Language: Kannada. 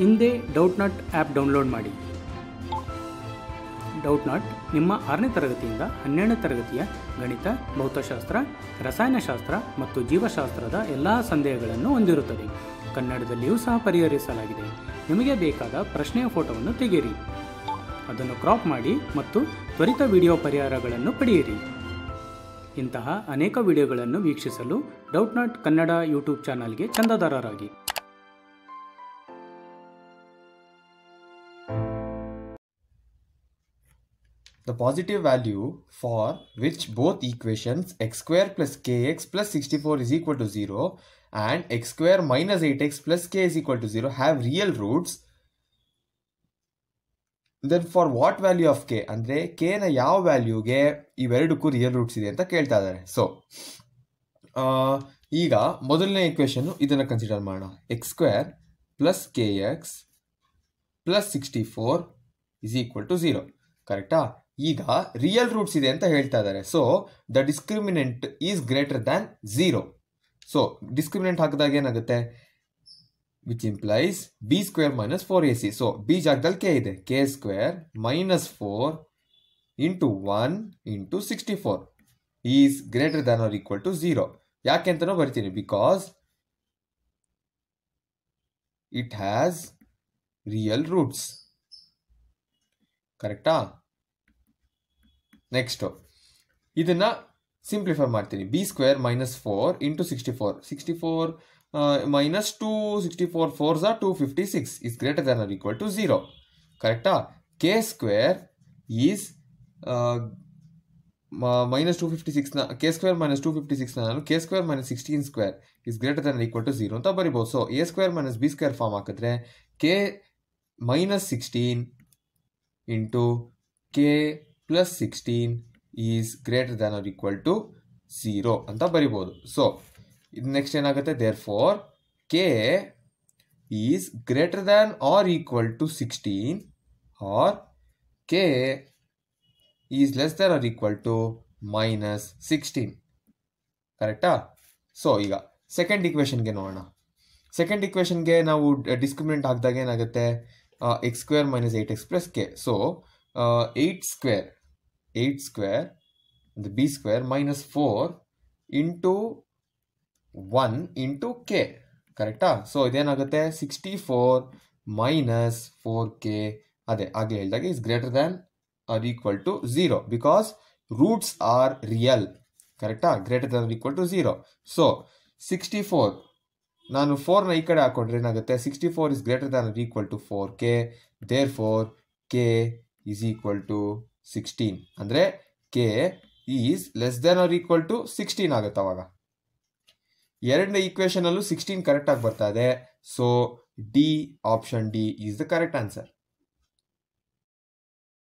ಹಿಂದೆ ಡೌಟ್ ನಾಟ್ ಆ್ಯಪ್ ಡೌನ್ಲೋಡ್ ಮಾಡಿ ಡೌಟ್ ನಾಟ್ ನಿಮ್ಮ ಆರನೇ ತರಗತಿಯಿಂದ ಹನ್ನೆರಡನೇ ತರಗತಿಯ ಗಣಿತ ಭೌತಶಾಸ್ತ್ರ ರಸಾಯನಶಾಸ್ತ್ರ ಮತ್ತು ಜೀವಶಾಸ್ತ್ರದ ಎಲ್ಲ ಸಂದೇಹಗಳನ್ನು ಹೊಂದಿರುತ್ತದೆ ಕನ್ನಡದಲ್ಲಿಯೂ ಸಹ ಪರಿಹರಿಸಲಾಗಿದೆ ನಿಮಗೆ ಬೇಕಾದ ಪ್ರಶ್ನೆಯ ಫೋಟೋವನ್ನು ತೆಗೆಯಿರಿ ಅದನ್ನು ಕ್ರಾಪ್ ಮಾಡಿ ಮತ್ತು ತ್ವರಿತ ವಿಡಿಯೋ ಪರಿಹಾರಗಳನ್ನು ಪಡೆಯಿರಿ ಇಂತಹ ಅನೇಕ ವಿಡಿಯೋಗಳನ್ನು ವೀಕ್ಷಿಸಲು ಡೌಟ್ ನಾಟ್ ಕನ್ನಡ ಯೂಟ್ಯೂಬ್ ಚಾನಲ್ಗೆ ಚಂದದಾರರಾಗಿ positive value value for which both equations x square plus kx plus 64 is equal to 0 and x square minus 8x plus k is equal to 0 have real roots, then for what value of K ಅಂದರೆ ಕೆನ ಯಾವ ವ್ಯಾಲ್ಯೂಗೆ ಇವೆರಡಕ್ಕೂ ರಿಯಲ್ ರೂಟ್ಸ್ ಇದೆ ಅಂತ ಕೇಳ್ತಾ ಇದ್ದಾರೆ ಸೊ ಈಗ ಮೊದಲನೇ ಇಕ್ವೇಷನ್ನು ಇದನ್ನು ಕನ್ಸಿಡರ್ ಮಾಡೋಣ X plus K X plus sixty four is equal to zero ಕರೆಕ್ಟಾ ಈಗ ರಿಯಲ್ ರೂಟ್ಸ್ ಇದೆ ಅಂತ ಹೇಳ್ತಾ ಇದ್ದಾರೆ so the discriminant is greater than zero so discriminant ಹಾಕಿದಾಗ ಏನಾಗುತ್ತೆ which implies B square minus four A C so B ಜಾಗದಲ್ಲಿ ಕೆ ಇದೆ K square minus four into one into sixty four is greater than or equal to zero ಯಾಕೆ ಅಂತಲೂ ಬರ್ತೀನಿ because it has real roots ಕರೆಕ್ಟಾ ನೆಕ್ಸ್ಟು ಇದನ್ನು ಸಿಂಪ್ಲಿಫೈ ಮಾಡ್ತೀನಿ B square minus four into sixty four sixty four minus two sixty four fours are two fifty six is greater than or equal to zero ಕರೆಕ್ಟಾ K square is minus two fifty ಸಿಕ್ಸ್ನ K square minus two fifty ಸಿಕ್ಸ್ನ ನಾನು K square minus sixteen square is greater than equal to zero ಅಂತ ಬರಿಬೋದು so A square minus B square form ಹಾಕಿದ್ರೆ K minus sixteen into K plus sixteen is greater than or equal to zero ಅಂತ ಬರಿಬೋದು ಸೊ ಇದು ನೆಕ್ಸ್ಟ್ ಏನಾಗುತ್ತೆ there four K is greater than or equal to sixteen or K is less than or equal to minus sixteen ಕರೆಕ್ಟಾ ಸೊ ಈಗ ಸೆಕೆಂಡ್ ಇಕ್ವೇಷನ್ಗೆ ನೋಡೋಣ ಸೆಕೆಂಡ್ ಇಕ್ವೇಷನ್ಗೆ ನಾವು ಡಿಸ್ಕ್ರಿಮಿನೆಂಟ್ ಹಾಕಿದಾಗ ಏನಾಗುತ್ತೆ X square minus eight X plus K so eight square 8 square the b square minus 4 into 1 into k. ಕರೆಕ್ಟಾ ಸೊ ಇದೇನಾಗುತ್ತೆ sixty four minus four k ಅದೇ ಆಗಲೇ ಹೇಳಿದಾಗ is greater than or equal to zero because roots are real ಕರೆಕ್ಟಾ greater than equal to zero so sixty four ನಾನು ಫೋರ್ನ ಈ ಕಡೆ ಹಾಕೊಂಡ್ರೆ ಏನಾಗುತ್ತೆ sixty four is greater than equal to four k there four K is equal to sixteen ಅಂದರೆ k is less than or equal to sixteen ಆಗುತ್ತೆ ಅವಾಗ ಎರಡನೇ ಈಕ್ವೇಷನಲ್ಲೂ ಸಿಕ್ಸ್ಟೀನ್ ಕರೆಕ್ಟಾಗಿ ಬರ್ತಾ ಇದೆ so D option D is the correct answer